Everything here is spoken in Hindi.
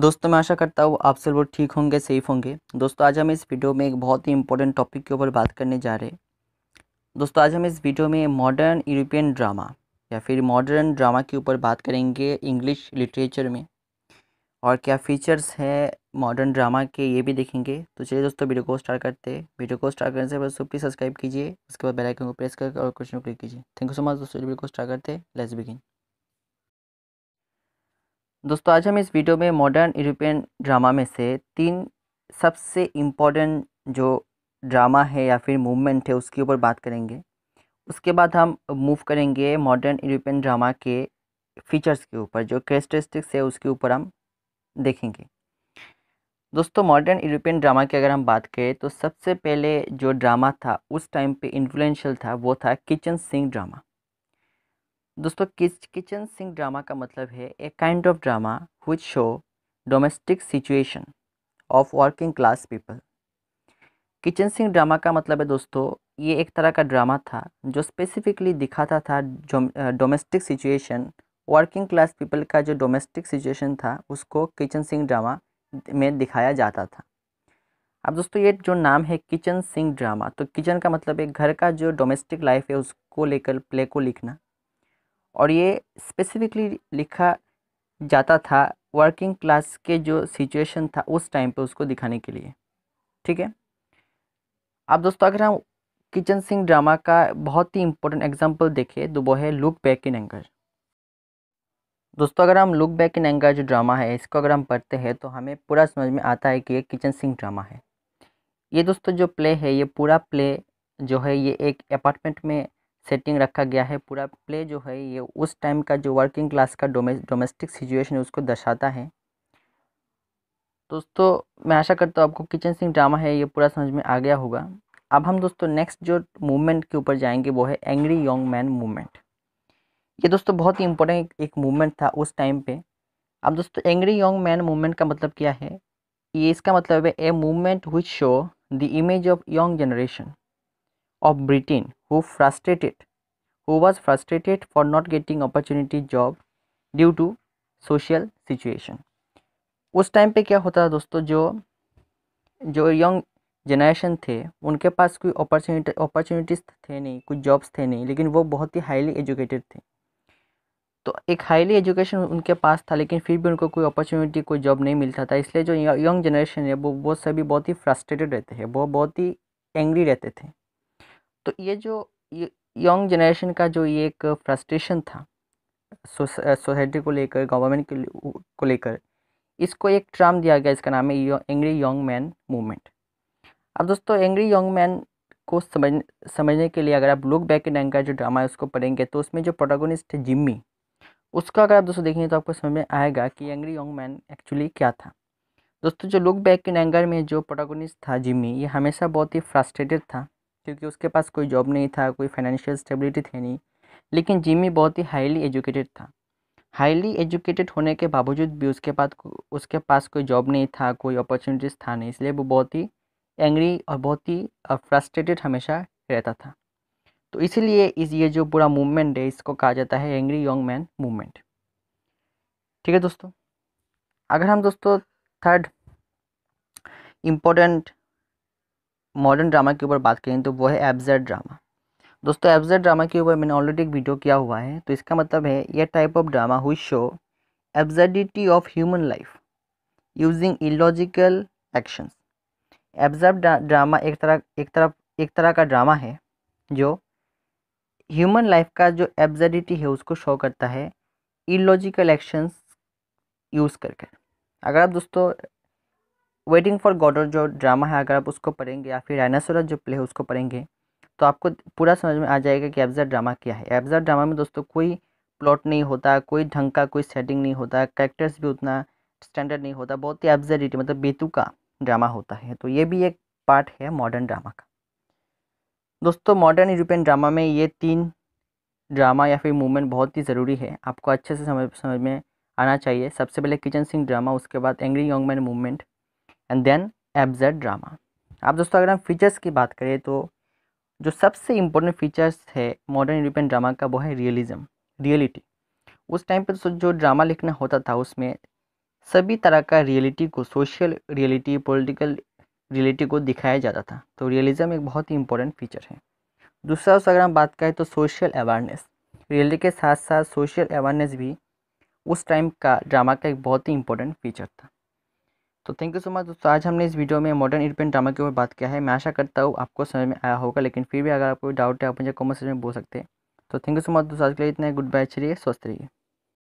दोस्तों मैं आशा करता हूँ आप सब लोग ठीक होंगे सेफ होंगे दोस्तों आज हम इस वीडियो में एक बहुत ही इंपॉर्टेंट टॉपिक के ऊपर बात करने जा रहे हैं दोस्तों आज हम इस वीडियो में मॉडर्न यूरोपियन ड्रामा या फिर मॉडर्न ड्रामा के ऊपर बात करेंगे इंग्लिश लिटरेचर में और क्या फीचर्स है मॉडर्न ड्रामा के ये भी देखेंगे तो चलिए दोस्तों वीडियो को स्टार्ट करते हैं वीडियो को स्टार्ट करने से पहले दोस्तों सब्सक्राइब कीजिए उसके बाद बेलाइकन को प्रेस करके और क्वेश्चन क्लिक कीजिए थैंक यू सो मच दोस्तों वीडियो को स्टार्ट करते हैं लेट्स बिगिन दोस्तों आज हम इस वीडियो में मॉडर्न यूरोपियन ड्रामा में से तीन सबसे इम्पोर्टेंट जो ड्रामा है या फिर मूवमेंट है उसके ऊपर बात करेंगे उसके बाद हम मूव करेंगे मॉडर्न यूरोपियन ड्रामा के फीचर्स के ऊपर जो कैरेक्टरिस्टिक्स है उसके ऊपर हम देखेंगे दोस्तों मॉडर्न यूरोपियन ड्रामा की अगर हम बात करें तो सबसे पहले जो ड्रामा था उस टाइम पे इन्फ्लुएंशियल था वो था किचन सिंह ड्रामा दोस्तों किच किचन सिंह ड्रामा का मतलब है a kind of drama which show domestic situation of working class people kitchen sink drama का मतलब है दोस्तों ये एक तरह का ड्रामा था जो स्पेसिफिकली दिखाता था domestic situation working class people का जो डोमेस्टिक सिचुएशन था उसको किचन सिंह ड्रामा में दिखाया जाता था अब दोस्तों ये जो नाम है किचन सिंह ड्रामा तो किचन का मतलब है घर का जो डोमेस्टिक लाइफ है उसको लेकर प्ले को लिखना और ये स्पेसिफिकली लिखा जाता था वर्किंग क्लास के जो सिचुएशन था उस टाइम पे उसको दिखाने के लिए ठीक है अब दोस्तों अगर हम किचन सिंह ड्रामा का बहुत ही इम्पोर्टेंट एग्जाम्पल देखें तो वो है लुक बैक इन एंगर दोस्तों अगर हम लुक बैक इन एंगर जो ड्रामा है इसको अगर हम पढ़ते हैं तो हमें पूरा समझ में आता है कि ये किचन सिंह ड्रामा है ये दोस्तों जो प्ले है ये पूरा प्ले जो है ये एक अपार्टमेंट में सेटिंग रखा गया है पूरा प्ले जो है ये उस टाइम का जो वर्किंग क्लास का डोमेस्टिक सिचुएशन है उसको दर्शाता है दोस्तों मैं आशा करता हूँ आपको किचन सिंह ड्रामा है ये पूरा समझ में आ गया होगा अब हम दोस्तों नेक्स्ट जो मूवमेंट के ऊपर जाएंगे वो है एंग्री यंग मैन मूवमेंट ये दोस्तों बहुत ही इंपॉर्टेंट एक मूवमेंट था उस टाइम पे अब दोस्तों एंग्री यंग मैन मूवमेंट का मतलब क्या है ये इसका मतलब है a movement which show the image of young generation of Britain who frustrated who was frustrated for not getting opportunity job due to social situation. उस टाइम पे क्या होता था दोस्तों जो जो यंग जनरेशन थे उनके पास कोई अपॉर्चुनिटी अपॉर्चुनिटीज़ थे नहीं कुछ जॉब्स थे नहीं लेकिन वो बहुत ही हाईली एजुकेटेड थे तो एक हाईली एजुकेशन उनके पास था लेकिन फिर भी उनको कोई अपॉर्चुनिटी कोई जॉब नहीं मिलता था इसलिए जो यंग जनरेशन है वो वो सभी बहुत ही फ्रस्ट्रेटेड रहते हैं वो बहुत ही एंग्री रहते थे तो ये जो यंग जनरेशन का जो ये एक फ्रस्ट्रेशन था सोसाइटी को लेकर गवर्नमेंट को लेकर इसको एक ट्राम दिया गया इसका नाम है एंग्री यंग मैन मूवमेंट अब दोस्तों एंग्री यंग मैन को समझ समझने के लिए अगर आप लुक बैक इन एंकर जो ड्रामा है उसको पढ़ेंगे तो उसमें जो प्रोटागोनिस्ट है जिम्मी उसको अगर आप दोस्तों देखेंगे तो आपको समझ में आएगा कि एंग्री यंग मैन एक्चुअली क्या था दोस्तों जो लुक बैक इन एंगर में जो प्रोटागोनिस्ट था जिम्मी ये हमेशा बहुत ही फ्रस्ट्रेटेड था क्योंकि उसके पास कोई जॉब नहीं था कोई फाइनेंशियल स्टेबिलिटी थी नहीं लेकिन जिमी बहुत ही हाईली एजुकेटेड था हाईली एजुकेटेड होने के बावजूद भी उसके पास उसके पास कोई जॉब नहीं था कोई अपॉर्चुनिटीज़ था नहीं इसलिए वो बहुत ही एंग्री और बहुत ही फ्रस्ट्रेटेड हमेशा रहता था तो इसीलिए इस ये जो पूरा मूवमेंट है इसको कहा जाता है एंग्री यंग मैन मूवमेंट ठीक है दोस्तों अगर हम दोस्तों थर्ड इम्पोर्टेंट मॉडर्न ड्रामा के ऊपर बात करें तो वो है एब्जर्ड ड्रामा दोस्तों एब्जर्ड ड्रामा के ऊपर मैंने ऑलरेडी एक वीडियो किया हुआ है तो इसका मतलब है यह type of drama which show absurdity of human life using illogical actions absurd drama एक तरह एक तरफ एक तरह का ड्रामा है जो ह्यूमन लाइफ का जो एब्जर्डिटी है उसको शो करता है इलॉजिकल एक्शंस यूज़ करके अगर आप दोस्तों वेटिंग फॉर गॉडर जो ड्रामा है अगर आप उसको पढ़ेंगे या फिर डायनासोरा जो प्ले है उसको पढ़ेंगे तो आपको पूरा समझ में आ जाएगा कि एब्जर्व ड्रामा क्या है एब्जर्व ड्रामा में दोस्तों कोई प्लॉट नहीं होता कोई ढंग का कोई सेटिंग नहीं होता कैरेक्टर्स भी उतना स्टैंडर्ड नहीं होता बहुत ही एब्जर्डिटी मतलब बेतु का ड्रामा होता है तो ये भी एक पार्ट है मॉडर्न ड्रामा का दोस्तों मॉडर्न यूरोपियन ड्रामा में ये तीन ड्रामा या फिर मूवमेंट बहुत ही ज़रूरी है आपको अच्छे से समझ समझ में आना चाहिए सबसे पहले किचन सिंह ड्रामा उसके बाद angry young man movement and then absurd drama अब दोस्तों अगर हम फीचर्स की बात करें तो जो सबसे इम्पोर्टेंट फीचर्स है मॉडर्न यूरोपियन ड्रामा का वो है रियलिज़म रियलिटी उस टाइम पर जो ड्रामा लिखना होता था उसमें सभी तरह का रियलिटी को सोशल रियलिटी पॉलिटिकल रियलिटी को दिखाया जाता था तो रियलिज़म एक बहुत ही इंपॉर्टेंट फीचर है दूसरा उस अगर हम बात करें तो सोशल अवेयरनेस रियलिटी के साथ साथ सोशल अवेयरनेस भी उस टाइम का ड्रामा का एक बहुत ही इंपॉर्टेंट फीचर था तो थैंक यू सो मच दोस्तों आज हमने इस वीडियो में मॉडर्न यूरोपियन ड्रामा के ऊपर बात किया है मैं आशा करता हूँ आपको समझ में आया होगा लेकिन फिर भी अगर आपको डाउट है आप मुझे कॉमेंट सेक्शन में बोल सकते हैं तो थैंक यू सो मच दोस्तों आज के लिए इतना गुड बाय चलिए स्वस्थ रहिए